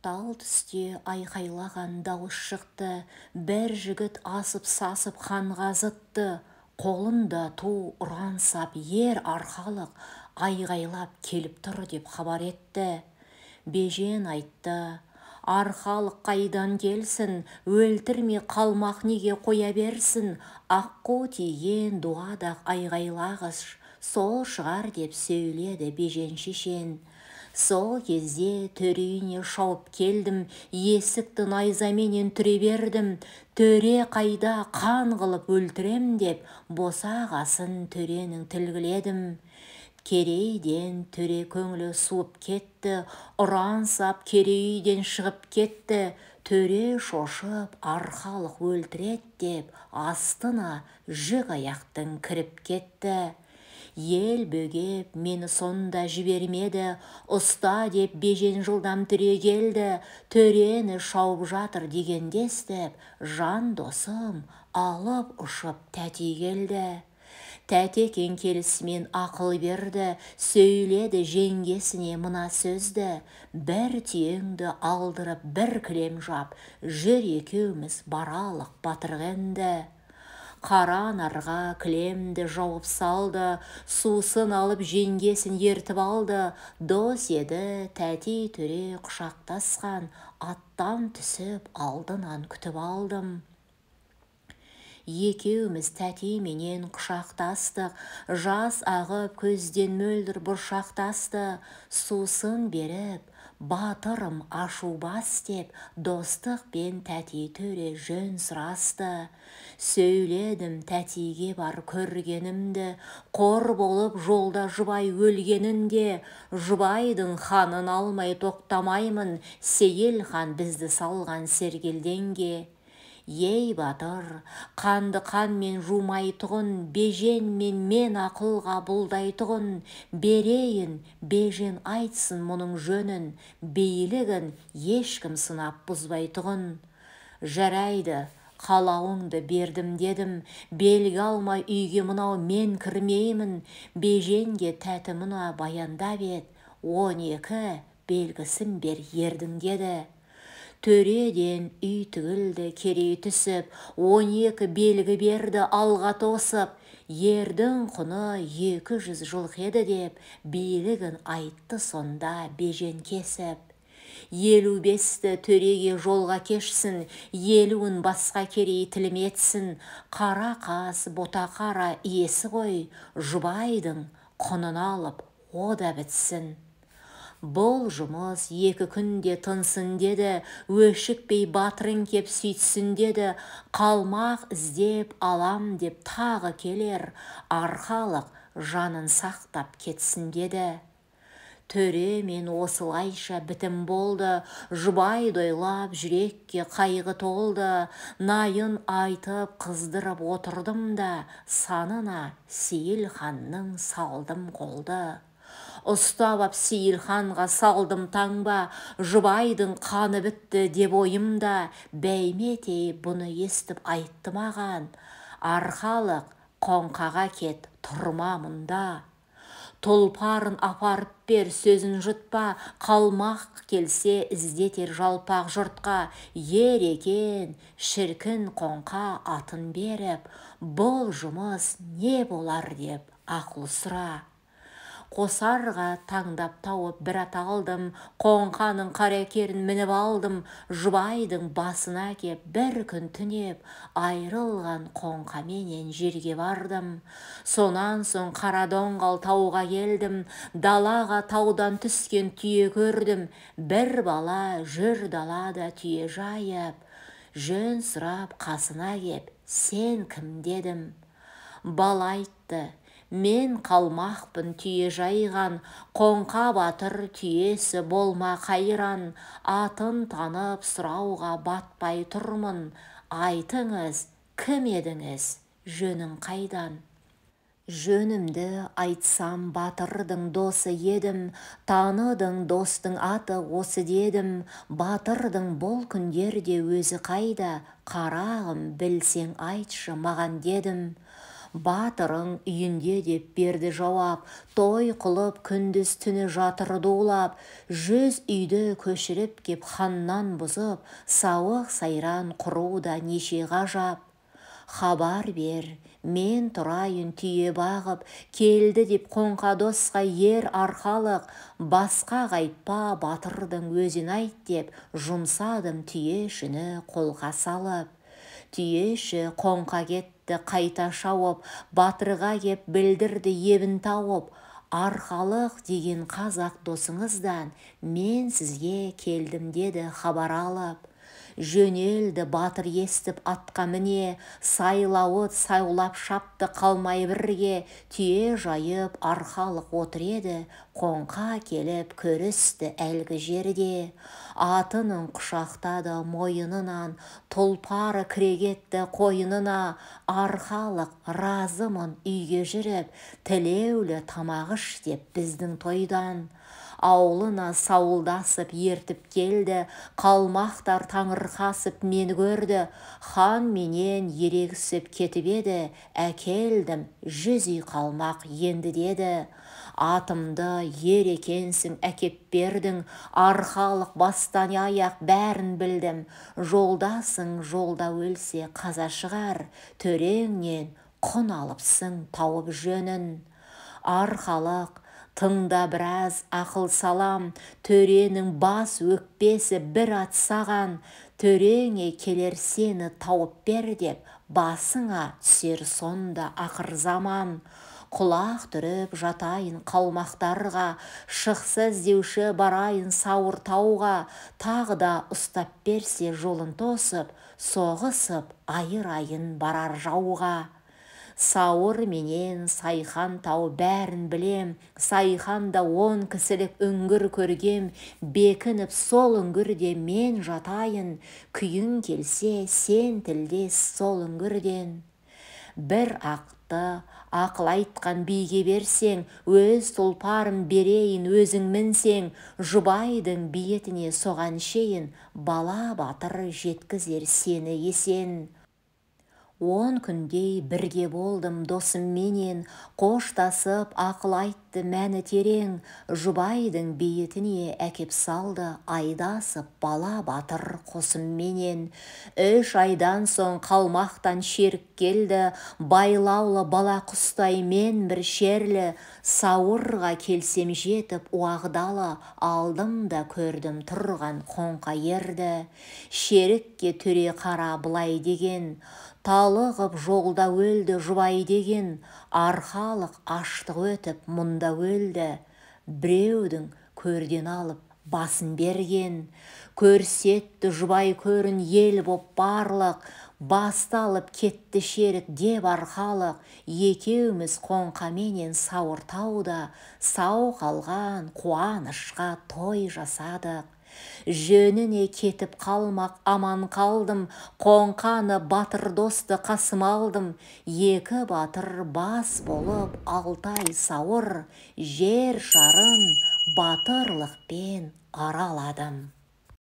тал түсте айқайлаған дауыс шықты бір жігіт асып сасып ханға зытты қолында ту ұран сап ер арқалық айғайлап келіп тұр деп хабар етті бежен айтты арқалық қайдан келсін өлтірме қалмақ неге қоя берсін аққу тиген дуадақ айғайлағыш сол шығар деп сөйледі бежен шешен сол кезде төре үйіне шауып келдім есікті найзаменен түре бердім төре қайда қан қылып өлтірем деп босағасын төренің тілгіледім керейден төре көңілі суып кетті ұран сап керейден шығып кетті төре шошып арқалық өлтіреді деп астына жүк аяқтың кіріп кетті ел бөгеп мені сонда жібермеді ұста деп бежен жылдам түрегелді төрені шауып жатыр дегенде естіп жан досым алып ұшып тәти келді тәтекең келісімен ақыл берді сөйледі жеңгесіне мына сөзді бір түйеңді алдырып бір кілем жап жүр екеуміз баралық батырға қара нарға кілемді жауып салды сусын алып жеңгесін ертіп алды дос еді тәти төре құшақтасқан аттан түсіп алдынан күтіп алдым екеуміз менен құшақтастық жас ағып көзден мөлдір бұршақтасты сусын беріп батырым ашубас деп достық пен тәти төре жөн сұрасты сөйледім тәтиге бар көргенімді қор болып жолда жұбай өлгенінде жұбайдың ханын алмай тоқтамаймын сейіл хан бізді салған сергелденге ей батыр қанды қан мен жумайтұғын бежен мен мен ақылға бұлдайтұғын берейін бежен айтсын мұның жөнін бейлігін ешкім сынап бұзбайтұғын жарайды қалауыңды бердім дедім белгі алмай үйге мынау мен кірмеймін беженге тәті мұна баяндап еді он екі белгісін бер ердің деді төреден үй түгілді керей түсіп он екі белгі берді алға тосып ердің құны екі жүз жылқы еді деп билігін айтты сонда бежен кесіп елу бесті төреге жолға кешсін елуін басқа керей тіліметсін қара қас бота қара иесі ғой жұбайдың құнын алып о да бітсін бұл жұмыс екі күнде тынсын деді өшікпей батырын кеп сүйтсін деді қалмақ іздеп алам деп тағы келер арқалық жанын сақтап кетсін деді төре мен осылайша бітім болды жұбай дойлап жүрекке қайғы толды найын айтып қыздырып отырдым да санына сейіл ханның салдым қолды ұстап ап ханға салдым таңба жұбайдың қаны бітті деп ойымда бәйметей бұны естіп айтты маған арқалық қоңқаға кет тұрма мұнда тұлпарын апарып бер сөзін жұтпа қалмақ келсе іздетер жалпақ жұртқа ер екен шіркін қоңқа атын беріп бұл жұмыс не болар деп ақыл сұра қосарға таңдап тауып бір ата алдым қоңқаның қарекерін мініп алдым жұбайдың басына кеп бір күн түнеп айрылған қоңқаменен жерге бардым сонан соң қара тауға келдім далаға таудан түскен түйе көрдім бір бала жүр далада түйе жайып жөн сұрап қасына кеп сен кім дедім бала айтты мен қалмақпын түйе жайған қоңқа батыр түйесі болма қайран атын танып сұрауға батпай тұрмын айтыңыз кім едіңіз жөнің қайдан жөнімді айтсам батырдың досы едім таныдың достың аты осы дедім батырдың бұл күндерде өзі қайда қарағым білсең айтшы маған дедім батырың үйінде деп берді жауап той қылып күндіз түні жатыр дулап жүз үйді көшіріп кеп ханнан бұзып сауық сайран құру да неше ғажап хабар бер мен тұрайын түйе бағып келді деп қоңқа досқа ер арқалық басқа қайтпа батырдың өзін айт деп жұмсадым түйе қолға салып Түйеші қоңқа кетті қайта шауып батырға кеп білдірді ебін тауып арқалық деген қазақ досыңыздан мен сізге келдім деді хабар алып жөнелді батыр естіп атқа міне сайлауыт сайлап шапты қалмай бірге түйе жайып арқалық отыр еді қоңқа келіп көрісті әлгі жерде атының құшақтады мойынынан тұлпары кірегетті қойынына арқалық разымын үйге жүріп тілеулі тамақ іш деп біздің тойдан аулына сауылдасып ертіп келді қалмақтар таңырқасып мені көрді хан менен ерегісіп кетіп еді әкелдім жүз үй қалмақ енді деді атымды ер екенсің әкеп бердің арқалық бастан аяқ бәрін білдім жолдасың жолда өлсе қаза шығар төреңнен құн алыпсың тауып жөнін арқалық тыңда біраз ақыл салам төренің бас өкпесі бір атсаған төреңе келер сені тауып бер деп басыңа түсер сонда ақыр заман құлақ түріп жатайын қалмақтарға шықса іздеуші барайын сауыр тауға тағы да ұстап берсе жолын тосып соғысып айырайын барар жауға сауыр менен сайхан тау бәрін білем сайхан да он кісілік үңгір көргем бекініп сол үңгірде мен жатайын күйін келсе сен тілдес сол үңгірден бір ақты ақыл айтқан биге берсең өз тұлпарым берейін өзің мінсең жұбайдың биетіне соған шейін бала батыр жеткізер сені есен он күндей бірге болдым досымменен қоштасып ақыл айт тәтті мәні терең жұбайдың бейітіне әкеп салды айдасып бала батыр қосымменен үш айдан соң қалмақтан шерік келді байлаулы бала құстай мен бір шерлі сауырға келсем жетіп уағдалы алдым да көрдім тұрған қоңқа ерді шерікке түре қара былай деген талығып жолда өлді жұбай деген арқалық аштық өтіп мұнда өлді біреудің көрден алып басын берген көрсетті жұбай көрін ел боп барлық басталып кетті шерік деп арқалық екеуміз қоңқаменен сауыртауда сау қалған қуанышқа той жасадық жөніне кетіп қалмақ аман қалдым қоңқаны батыр досты қасыма алдым екі батыр бас болып алтай сауыр жер шарын батырлықпен араладым